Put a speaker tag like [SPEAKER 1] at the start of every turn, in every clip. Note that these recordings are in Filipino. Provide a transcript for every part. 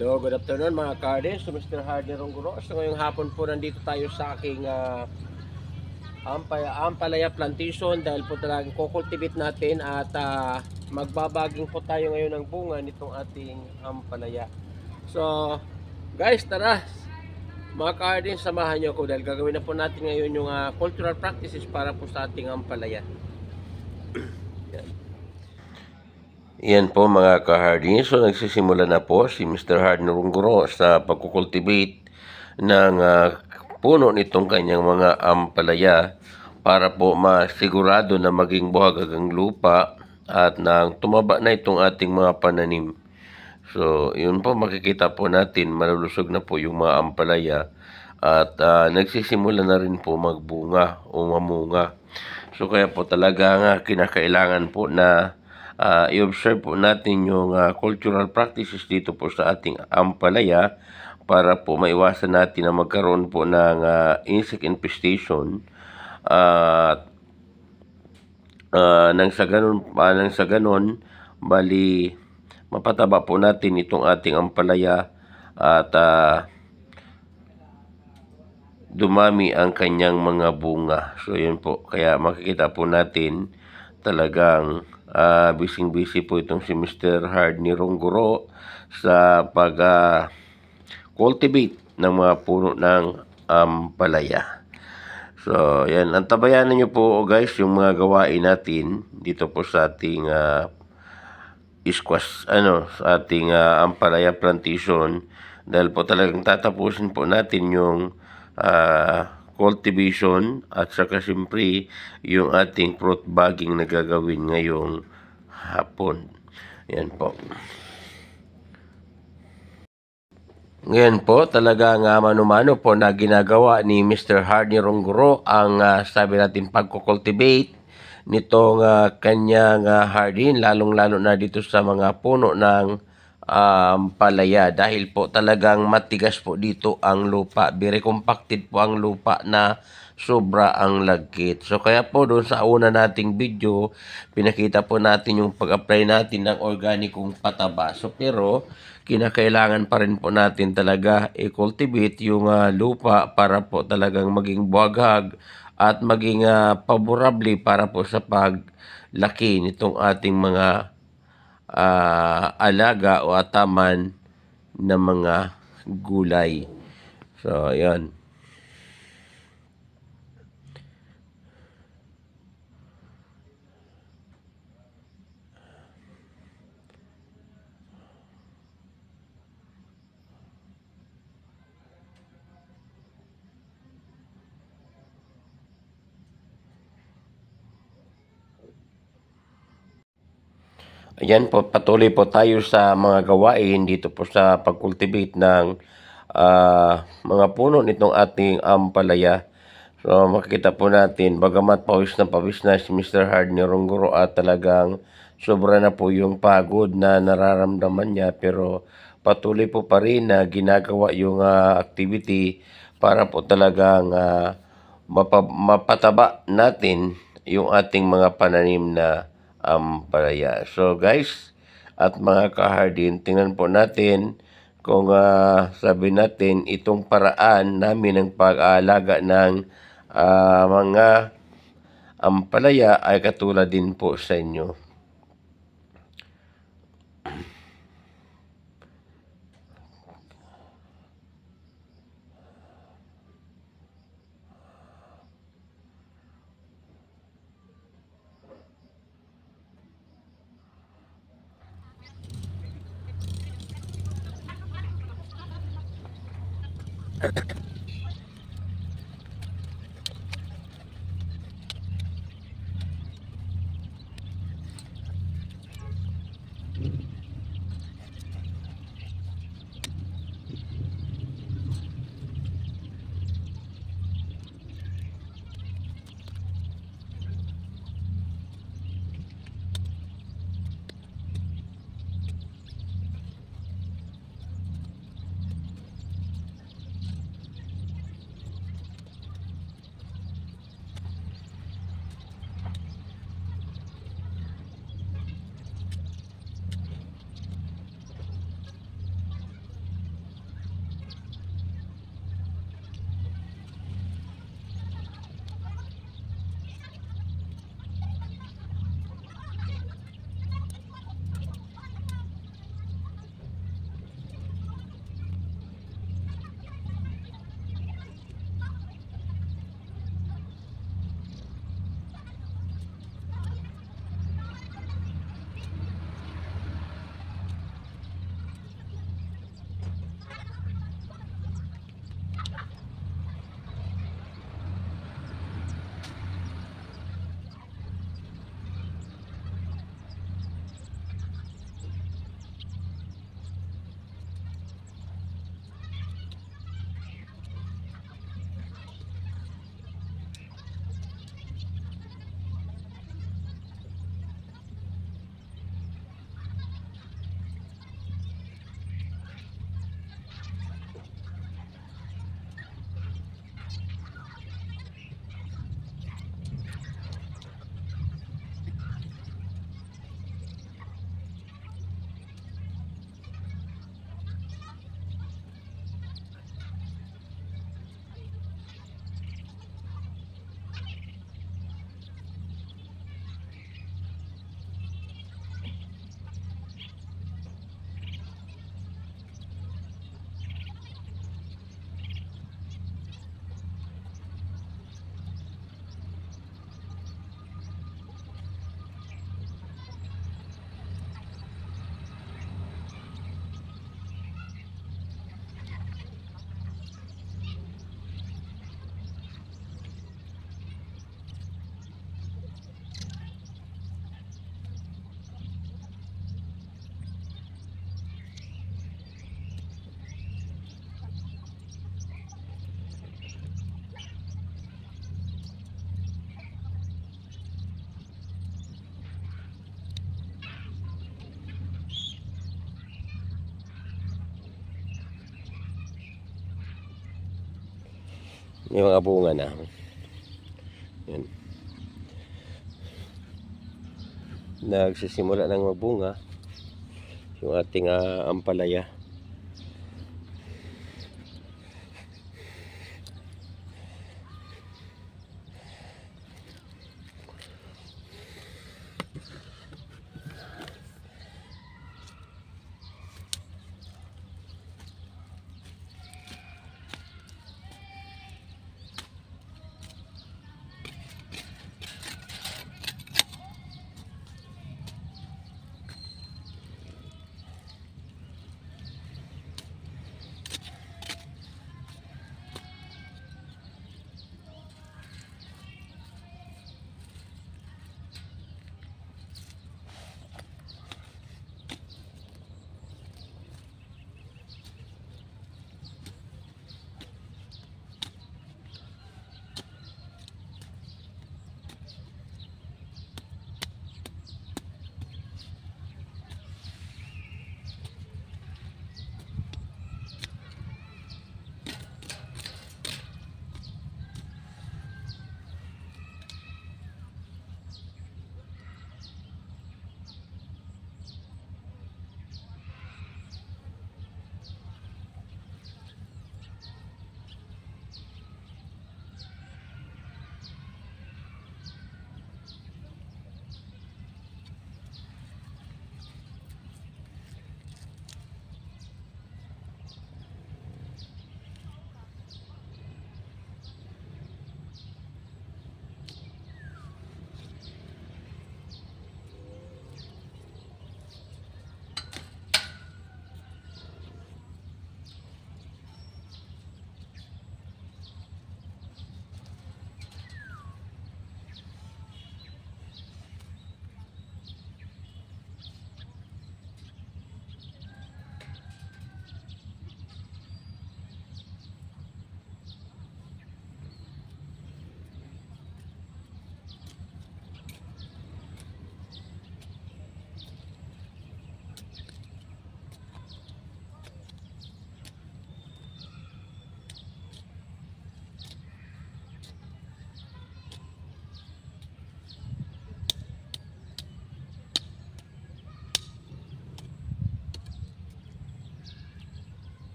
[SPEAKER 1] So, good afternoon mga Cardis. So, Mr. Hardy Rongguro. So, ngayong hapon po nandito tayo sa aking uh, ah, Ampaya, Ampalaya Plantation dahil po talagang kukultivate natin at uh, magbabaging po tayo ngayon ng bunga nitong ating Ampalaya. So, guys, tara! Mga Cardis, samahan niyo ako dahil gagawin na po natin ngayon yung uh, cultural practices para po sa ating Ampalaya. Yan po mga kahardin. So nagsisimula na po si Mr. Hardin Rungguro sa pagkukultivate ng uh, puno nitong kanyang mga ampalaya para po masigurado na maging buhag ang lupa at nang tumaba na itong ating mga pananim. So, yun po makikita po natin, malulusog na po yung mga ampalaya at uh, nagsisimula na rin po magbunga o mamunga. So, kaya po talaga nga kinakailangan po na uh, i-observe po natin yung uh, cultural practices dito po sa ating ampalaya para po maiwasan natin na magkaroon po ng uh, insect infestation at uh, uh, nang sa ganun uh, nang sa ganun bali mapataba po natin itong ating ampalaya at uh, dumami ang kanyang mga bunga so yun po kaya makikita po natin talagang Uh, ah, Bising-busy po itong si Mr. Hard ni Rongguro sa pag-cultivate ah, uh, ng mga puno ng ampalaya. So, yan. Antabayanan nyo po guys yung mga gawain natin dito po sa ating uh, squash, ano, sa ating uh, ampalaya plantation dahil po talagang tatapusin po natin yung uh, cultivation at saka siyempre yung ating fruit bagging na gagawin ngayong hapon. Yan po. Ngayon po, talaga nga mano-mano po na ginagawa ni Mr. Hardy Rongguro ang uh, sabi natin pagko-cultivate nitong uh, kanyang uh, hardin, lalong-lalo na dito sa mga puno ng um, palaya dahil po talagang matigas po dito ang lupa. Very compacted po ang lupa na sobra ang lagkit. So kaya po doon sa una nating video, pinakita po natin yung pag-apply natin ng organikong pataba. So pero kinakailangan pa rin po natin talaga i-cultivate yung uh, lupa para po talagang maging buwaghag at maging uh, favorable para po sa paglaki nitong ating mga uh, alaga o ataman ng mga gulay. So, yon Ayan po, patuloy po tayo sa mga gawain dito po sa pag ng uh, mga puno nitong ating ampalaya. So makikita po natin, bagamat pawis na pawis na si Mr. Hard ni Rongguro at talagang sobra na po yung pagod na nararamdaman niya pero patuloy po pa rin na ginagawa yung uh, activity para po talagang uh, mapataba natin yung ating mga pananim na Ampalaya. So guys, at mga kahardin, tingnan po natin kung uh, sabi natin itong paraan namin ng pag-aalaga ng uh, mga ampalaya ay katulad din po sa inyo. Thank you. May mga bunga na. Yan. Nagsisimula ng magbunga yung ating uh, ampalaya.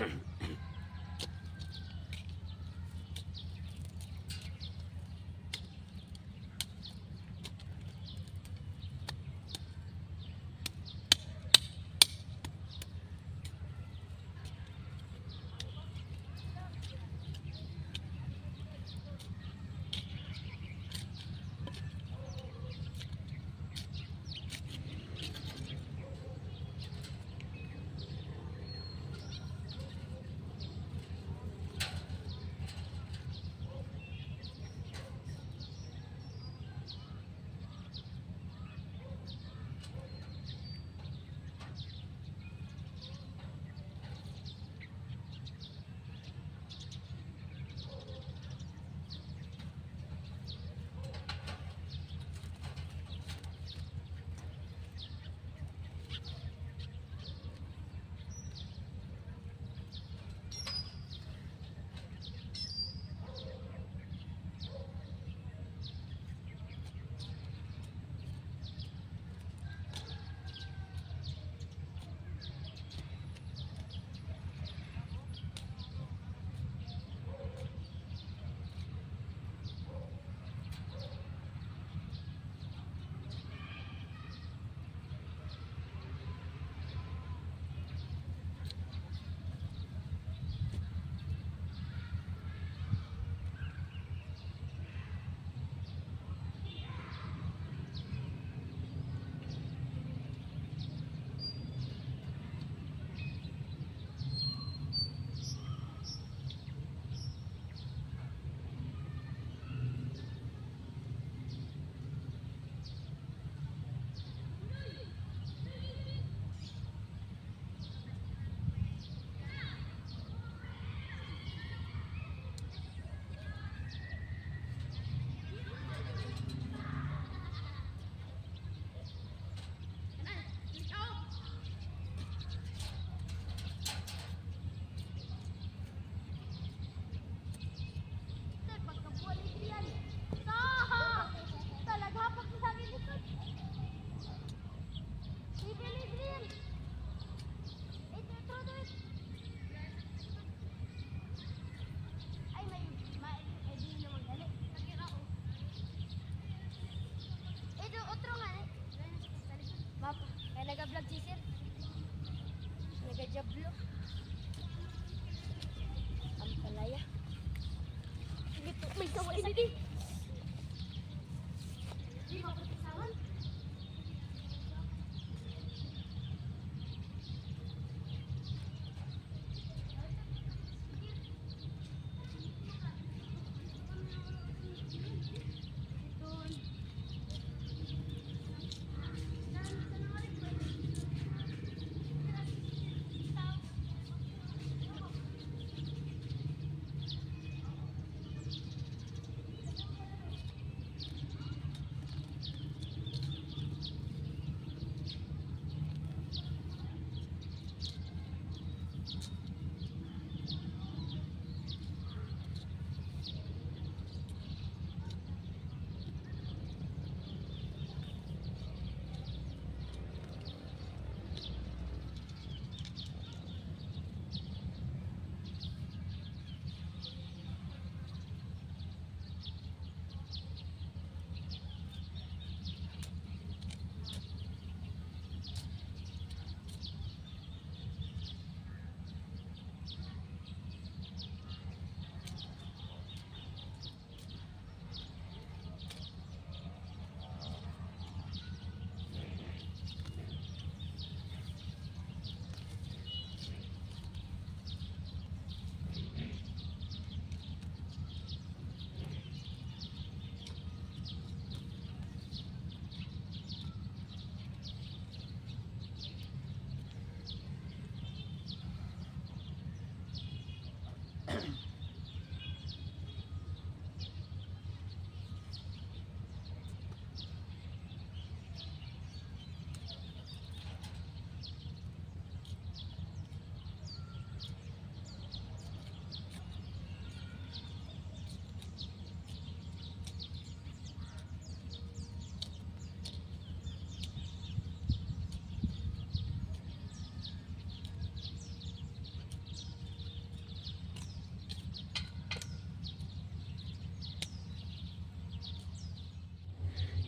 [SPEAKER 2] Mm-hmm. 弟弟。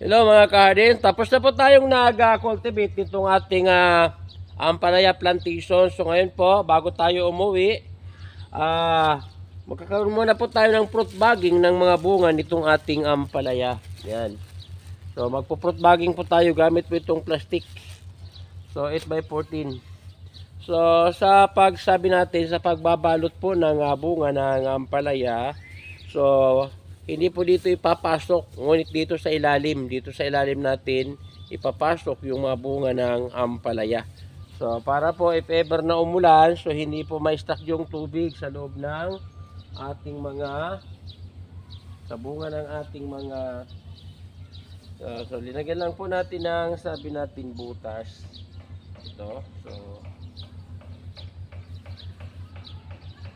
[SPEAKER 1] Hello mga kahardin, tapos na po tayong nag-cultivate nitong ating uh, Ampalaya plantation. So ngayon po, bago tayo umuwi, uh, magkakaroon muna po tayo ng fruit bagging ng mga bunga nitong ating Ampalaya. Yan. So magpo-fruit bagging po tayo gamit po itong plastic. So 8 by 14 So sa pagsabi natin, sa pagbabalot po ng uh, bunga ng Ampalaya, so hindi po dito ipapasok, ngunit dito sa ilalim, dito sa ilalim natin ipapasok yung mga bunga ng ampalaya. So para po if ever na umulan, so hindi po ma-stack yung tubig sa loob ng ating mga sa bunga ng ating mga uh, so linagyan lang po natin ang sabi natin butas ito so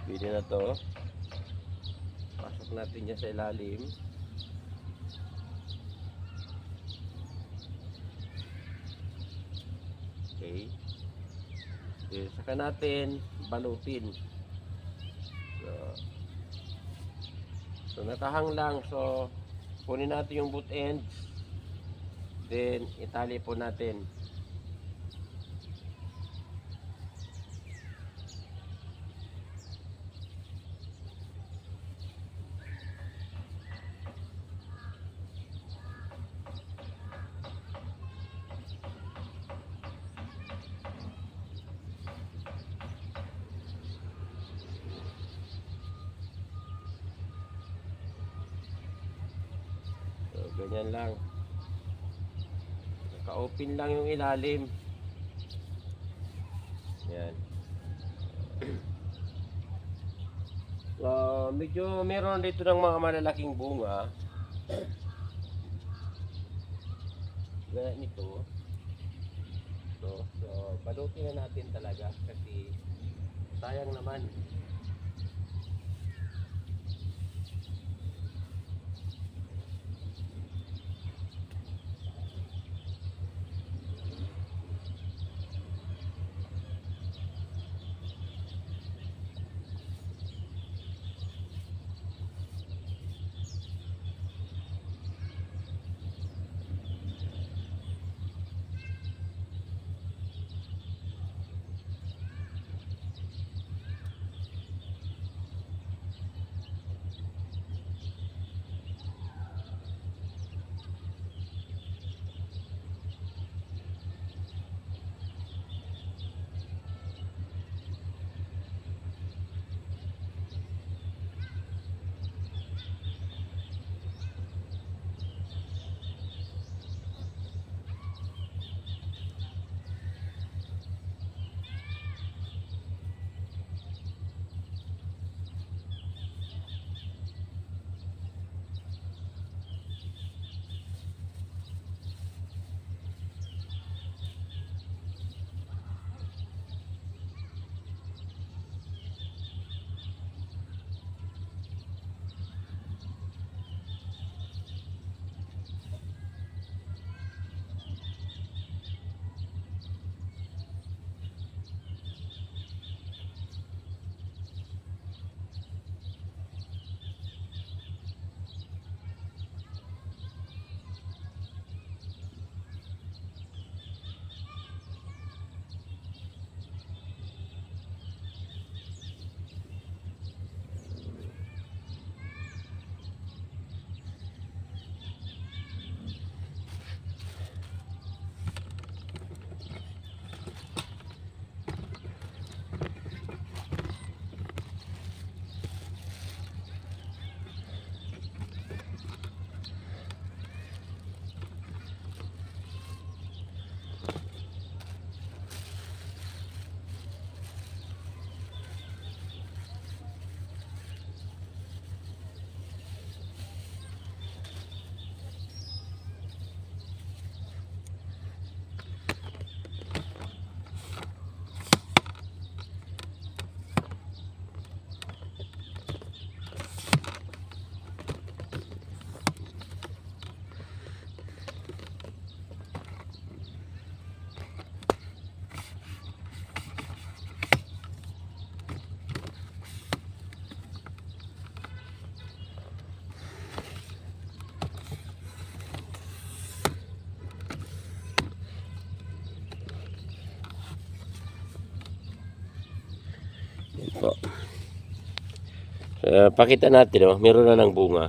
[SPEAKER 1] pwede na to Pasok natin niya sa ilalim. Okay. okay saka natin balutin. So, so nakahang lang. So, kunin natin yung boot ends. Then, itali po natin. ganyan lang naka-open lang yung ilalim yan so ah, medyo meron dito ng mga malalaking bunga gaya nito so, so balutin na natin talaga kasi sayang naman Uh, pakita natin, oh, meron na ng bunga.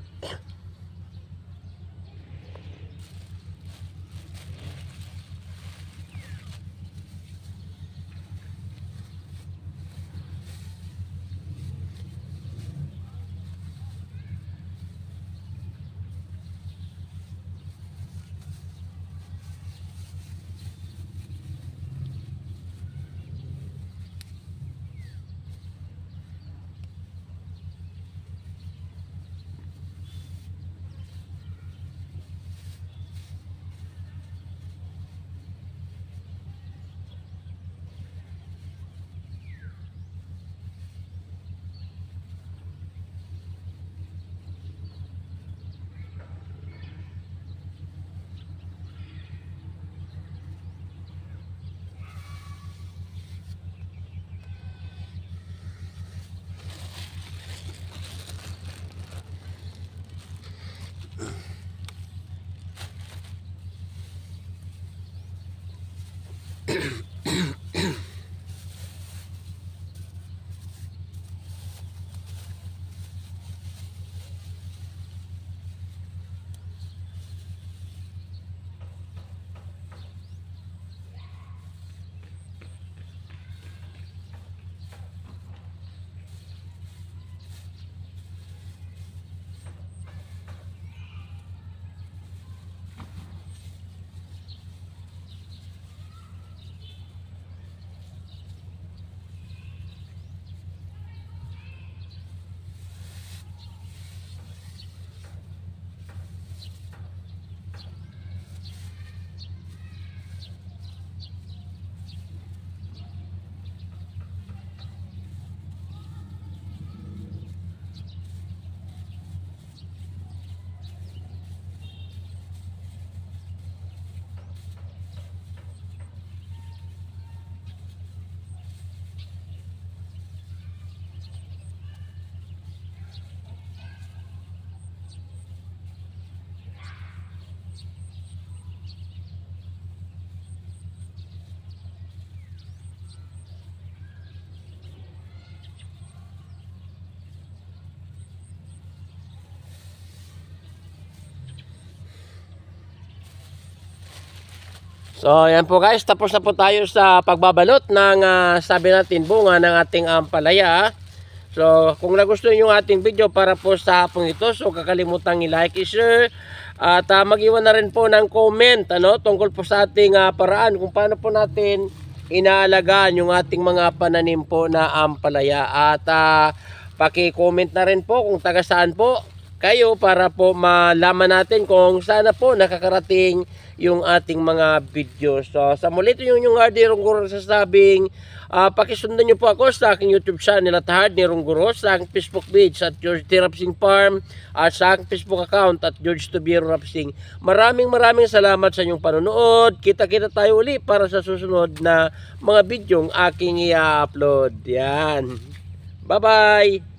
[SPEAKER 1] So, ayan po guys, tapos na po tayo sa pagbabalot ng uh, sabi natin bunga ng ating ampalaya. Um, ah. So, kung nagustuhan yung ating video para po sa hapong ito, so kakalimutan i-like, i-share, at uh, mag-iwan na rin po ng comment ano, tungkol po sa ating uh, paraan kung paano po natin inaalagaan yung ating mga pananim po na ampalaya. Um, at uh, paki-comment na rin po kung taga saan po kayo para po malaman natin kung sana po nakakarating yung ating mga videos. So, sa muli ito yung yung Hardy Rongguro sasabing uh, ah, pakisundan nyo po ako sa aking YouTube channel at Hardy Rongguro sa aking Facebook page at George T. Rapsing Farm at sa aking Facebook account at George Tobiro Rapsing. Maraming maraming salamat sa inyong panonood. Kita-kita tayo uli para sa susunod na mga videong aking i-upload. Yan. Bye-bye!